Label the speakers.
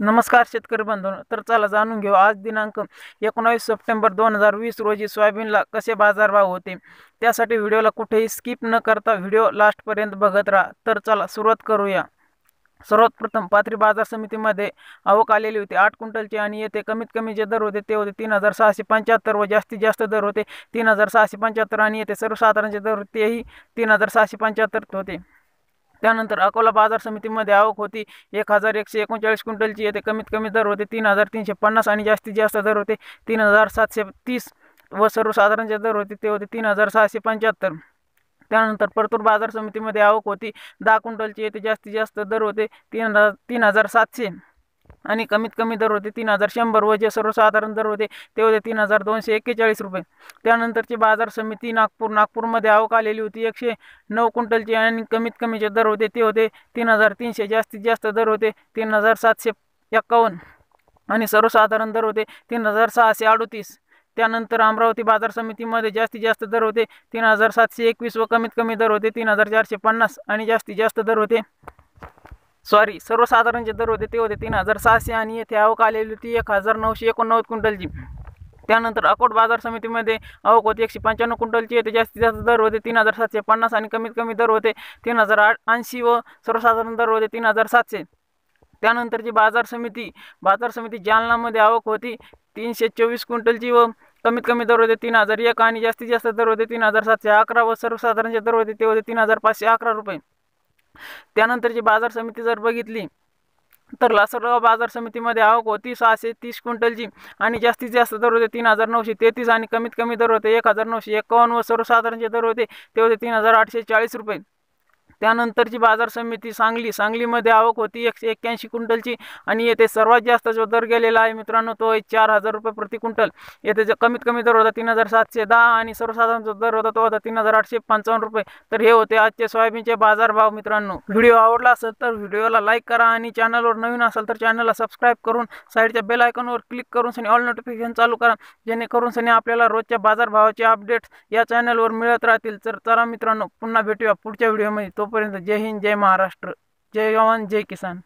Speaker 1: नमस्कार शेतकरी बंधू तर चला जाणून घेऊ आज दिनांक एकोणावीस सप्टेंबर दोन हजार वीस रोजी सोयाबीनला कसे बाजारभाव होते त्यासाठी व्हिडिओला कुठेही स्किप न करता व्हिडिओ लास्टपर्यंत बघत राहा तर चला सुरुवात करूया सर्वात प्रथम पाथरी बाजार समितीमध्ये आवक आलेली होती आठ क्विंटलची आणि येथे कमीत कमी जे दर होते ते होते तीन हजार सहाशे पंच्याहत्तर व जास्तीत जास्त दर होते तीन हजार सहाशे पंच्याहत्तर आणि येथे सर्वसाधारणचे दर तेही तीन हजार सहाशे पंच्याहत्तर होते त्यानंतर अकोला बाजार समितीमध्ये आवक होती एक हजार एकशे एकोणचाळीस क्विंटलची येते कमीत कमी दर होते तीन हजार तीनशे पन्नास आणि जास्तीत जास्त दर होते तीन हजार सातशे तीस व सर्वसाधारणचे दर होते ते होते तीन हजार सहाशे पंच्याहत्तर त्यानंतर परतूर बाजार समितीमध्ये आवक होती दहा क्विंटलची येते जास्तीत जास्त दर होते तीन हजार तीन हजार सातशे आणि कमीत कमी दर होते तीन हजार शंभर व जे सर्वसाधारण दर होते ते होते तीन हजार दोनशे एक्केचाळीस रुपये त्यानंतरची बाजार समिती नागपूर नागपूरमध्ये आवक आलेली होती एकशे नऊ क्विंटलची आणि कमीत कमीचे दर होते ते होते तीन हजार तीनशे जास्तीत जास्त दर होते तीन हजार सातशे एक्कावन्न आणि सर्वसाधारण दर होते तीन हजार सहाशे अडोतीस त्यानंतर अमरावती बाजार समितीमध्ये जास्तीत जास्त दर होते तीन हजार सातशे एकवीस व कमीत कमी दर होते तीन हजार चारशे पन्नास आणि जास्तीत जास्त दर होते सॉरी सर्वसाधारण जे दर होते ते होते तीन हजार सहाशे आणि येथे आवक आलेली होती एक हजार नऊशे एकोणनव्वद क्विंटलची त्यानंतर अकोट बाजार समितीमध्ये आवक होती एकशे पंच्याण्णव क्विंटलची येते जास्तीत जास्त दर होते तीन हजार सातशे पन्नास आणि कमीत कमी दर होते तीन हजार आठ ऐंशी व सर्वसाधारण दर होते तीन हजार सातशे जी बाजार समिती बाजार समिती जालनामध्ये आवक होती तीनशे चोवीस क्विंटलची व कमीत कमी दर होते तीन हजार एक आणि जास्तीत जास्त दर होते तीन हजार सातशे अकरा व सर्वसाधारणचे दर होते ते होते तीन हजार पाचशे अकरा रुपये त्यानंतरची बाजार समिती जर बघितली तर लासरगाव बाजार समितीमध्ये आवक होती सहाशे तीस क्विंटलची आणि जास्तीत जास्त दर होते तीन हजार नऊशे तेहतीस आणि कमीत कमी दर होते एक हजार नऊशे एकावन्न व सर्वसाधारणचे दर होते ते होते तीन हजार आठशे चाळीस रुपये त्यानंतरची बाजार समिती सांगली सांगलीमध्ये आवक होती एकशे एक्क्याऐंशी क्विंटलची आणि येथे सर्वात जास्त जो दर गेलेला आहे मित्रांनो तो आहे चार हजार रुपये प्रति क्विंटल येथे जो कमीत कमी दर होता तीन हजार सातशे दहा आणि सर्वसाधारण जो दर होता तो होता तीन हजार आठशे पंचावन्न रुपये तर हे होते आजचे सोयाबीनचे बाजारभाव मित्रांनो व्हिडिओ आवडला असेल तर व्हिडिओला लाईक करा आणि चॅनलवर नवीन असेल तर चॅनलला सबस्क्राईब करून साईडच्या बेल आयकॉनवर क्लिक करून सनी ऑल नोटिफिकेशन चालू करा जेणेकरून सनी आपल्याला रोजच्या बाजारभावाचे अपडेट्स या चॅनलवर मिळत राहतील तर चला मित्रांनो पुन्हा भेटूया पुढच्या व्हिडिओमध्ये तो पर्यंत जय हिंद जय महाराष्ट्र जय जवान जय किसान